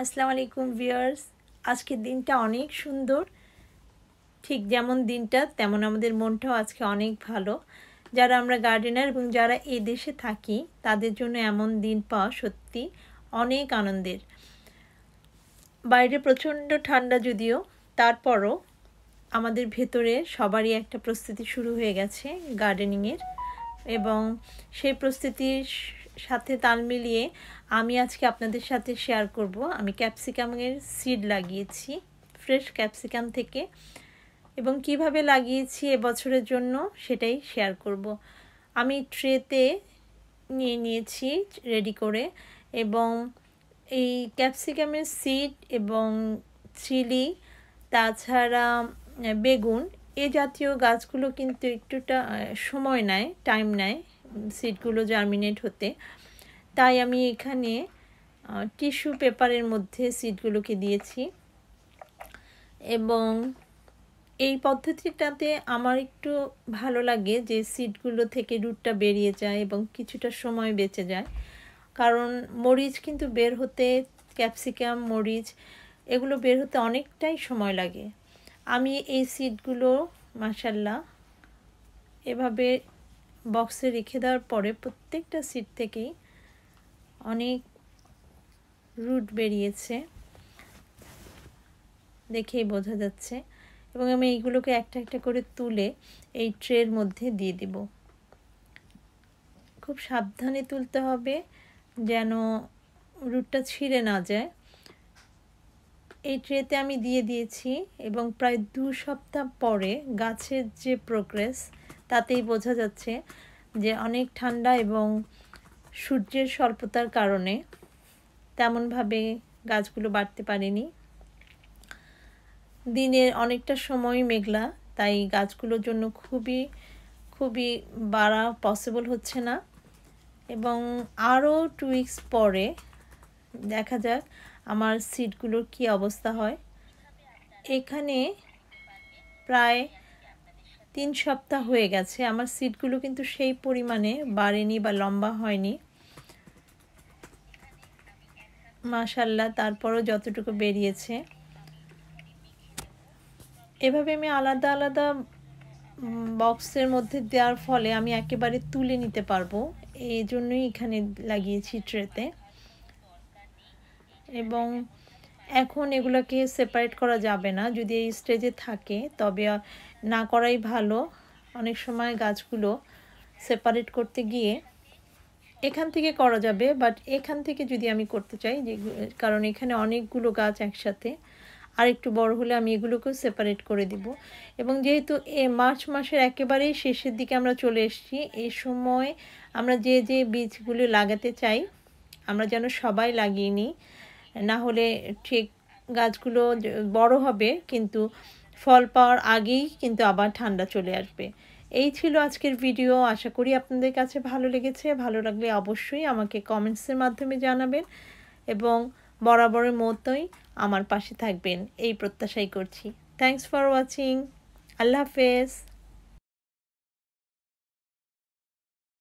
আসসালামু আলাইকুম ভিউয়ার্স আজকের দিনটা অনেক সুন্দর ঠিক যেমন দিনটা তেমন আমাদের মনটাও আজকে অনেক ভালো যারা আমরা গার্ডেনার এবং যারা এই দেশে থাকি তাদের জন্য এমন দিন পাওয়া সত্যি অনেক আনন্দের বাইরে প্রচণ্ড ঠান্ডা যদিও তারপরও আমাদের ভেতরে সবারই একটা প্রস্তুতি শুরু হয়ে গেছে গার্ডেনিংয়ের এবং সেই প্রস্তুতির সাথে তাল মিলিয়ে আমি আজকে আপনাদের সাথে শেয়ার করব আমি ক্যাপসিকামের সিড লাগিয়েছি ফ্রেশ ক্যাপসিকাম থেকে এবং কিভাবে লাগিয়েছি এবছরের জন্য সেটাই শেয়ার করব আমি ট্রেতে নিয়ে নিয়েছি রেডি করে এবং এই ক্যাপসিকামের সিড এবং চিলি তাছাড়া বেগুন এ জাতীয় গাছগুলো কিন্তু একটুটা সময় নেয় টাইম নেয় সিডগুলো জার্মিনেট হতে তাই আমি এখানে টিস্যু পেপারের মধ্যে সিডগুলোকে দিয়েছি এবং এই পদ্ধতিটাতে আমার একটু ভালো লাগে যে সিডগুলো থেকে রুটটা বেরিয়ে যায় এবং কিছুটা সময় বেঁচে যায় কারণ মরিচ কিন্তু বের হতে ক্যাপসিকাম মরিচ এগুলো বের হতে অনেকটাই সময় লাগে আমি এই সিডগুলো মাসাল্লাহ এভাবে বক্সে রেখে দেওয়ার পরে প্রত্যেকটা সিট থেকেই অনেক রুট বেরিয়েছে দেখেই বোঝা যাচ্ছে এবং আমি এইগুলোকে একটা একটা করে তুলে এই ট্রের মধ্যে দিয়ে দিব খুব সাবধানে তুলতে হবে যেন রুটটা ছিঁড়ে না যায় এই ট্রেতে আমি দিয়ে দিয়েছি এবং প্রায় দু সপ্তাহ পরে গাছের যে প্রোগ্রেস তাতেই বোঝা যাচ্ছে যে অনেক ঠান্ডা এবং সূর্যের স্বল্পতার কারণে তেমনভাবে গাছগুলো বাড়তে পারেনি দিনের অনেকটা সময় মেঘলা তাই গাছগুলোর জন্য খুবই খুবই বাড়া পসিবল হচ্ছে না এবং আরও টু উইকস পরে দেখা যাক আমার সিটগুলোর কি অবস্থা হয় এখানে প্রায় তিন সপ্তাহ হয়ে গেছে আমার সিটগুলো কিন্তু সেই পরিমাণে বাড়েনি বা লম্বা হয়নি মাশাল্লাহ তারপরও যতটুকু বেরিয়েছে এভাবে আমি আলাদা আলাদা বক্সের মধ্যে দেওয়ার ফলে আমি একেবারে তুলে নিতে পারবো এই জন্যই এখানে লাগিয়েছি ট্রেতে এবং এখন এগুলোকে সেপারেট করা যাবে না যদি এই স্টেজে থাকে তবে না করাই ভালো অনেক সময় গাছগুলো সেপারেট করতে গিয়ে এখান থেকে করা যাবে বাট এখান থেকে যদি আমি করতে চাই যে কারণ এখানে অনেকগুলো গাছ একসাথে আর একটু বড় হলে আমি এগুলোকেও সেপারেট করে দিব এবং যেহেতু এ মার্চ মাসের একেবারেই শেষের দিকে আমরা চলে এসেছি এই সময় আমরা যে যে বীজগুলো লাগাতে চাই আমরা যেন সবাই লাগিয়ে নিই না হলে ঠিক গাছগুলো বড় হবে কিন্তু ফল পাওয়ার আগেই কিন্তু আবার ঠান্ডা চলে আসবে এই ছিল আজকের ভিডিও আশা করি আপনাদের কাছে ভালো লেগেছে ভালো লাগলে অবশ্যই আমাকে কমেন্টসের মাধ্যমে জানাবেন এবং বরাবরের মতোই আমার পাশে থাকবেন এই প্রত্যাশাই করছি থ্যাংকস ফর ওয়াচিং আল্লাহ হাফেজ